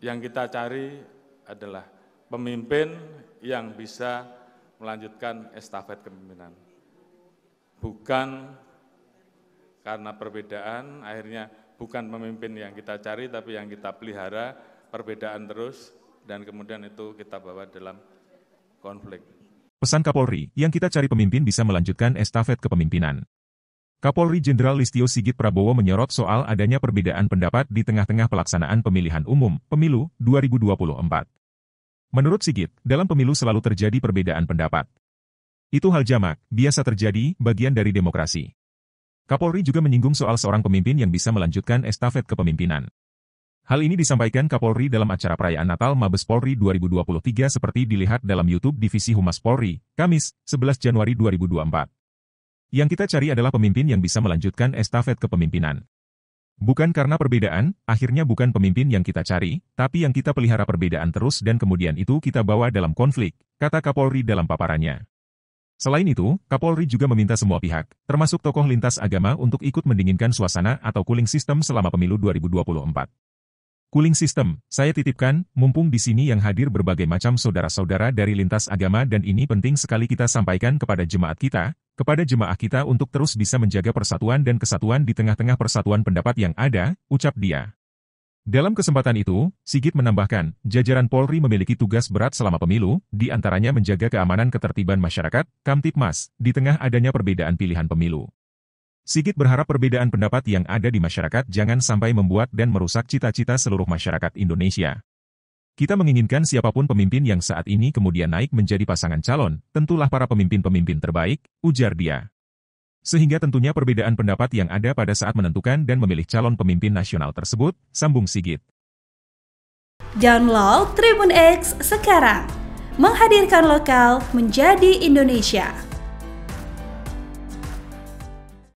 Yang kita cari adalah pemimpin yang bisa melanjutkan estafet kepemimpinan. Bukan karena perbedaan, akhirnya bukan pemimpin yang kita cari, tapi yang kita pelihara, perbedaan terus, dan kemudian itu kita bawa dalam konflik. Pesan Kapolri, yang kita cari pemimpin bisa melanjutkan estafet kepemimpinan. Kapolri Jenderal Listio Sigit Prabowo menyorot soal adanya perbedaan pendapat di tengah-tengah pelaksanaan pemilihan umum, pemilu, 2024. Menurut Sigit, dalam pemilu selalu terjadi perbedaan pendapat. Itu hal jamak, biasa terjadi, bagian dari demokrasi. Kapolri juga menyinggung soal seorang pemimpin yang bisa melanjutkan estafet kepemimpinan. Hal ini disampaikan Kapolri dalam acara perayaan Natal Mabes Polri 2023 seperti dilihat dalam YouTube Divisi Humas Polri, Kamis, 11 Januari 2024. Yang kita cari adalah pemimpin yang bisa melanjutkan estafet kepemimpinan. Bukan karena perbedaan, akhirnya bukan pemimpin yang kita cari, tapi yang kita pelihara perbedaan terus dan kemudian itu kita bawa dalam konflik, kata Kapolri dalam paparannya. Selain itu, Kapolri juga meminta semua pihak, termasuk tokoh lintas agama untuk ikut mendinginkan suasana atau cooling system selama pemilu 2024. Cooling system, saya titipkan, mumpung di sini yang hadir berbagai macam saudara-saudara dari lintas agama dan ini penting sekali kita sampaikan kepada jemaat kita, kepada jemaah kita untuk terus bisa menjaga persatuan dan kesatuan di tengah-tengah persatuan pendapat yang ada, ucap dia. Dalam kesempatan itu, Sigit menambahkan, jajaran Polri memiliki tugas berat selama pemilu, di antaranya menjaga keamanan ketertiban masyarakat, Kamtipmas, di tengah adanya perbedaan pilihan pemilu. Sigit berharap perbedaan pendapat yang ada di masyarakat jangan sampai membuat dan merusak cita-cita seluruh masyarakat Indonesia. Kita menginginkan siapapun pemimpin yang saat ini kemudian naik menjadi pasangan calon, tentulah para pemimpin-pemimpin terbaik, ujar dia. Sehingga tentunya perbedaan pendapat yang ada pada saat menentukan dan memilih calon pemimpin nasional tersebut, sambung Sigit. Download Tribun X sekarang, menghadirkan lokal menjadi Indonesia.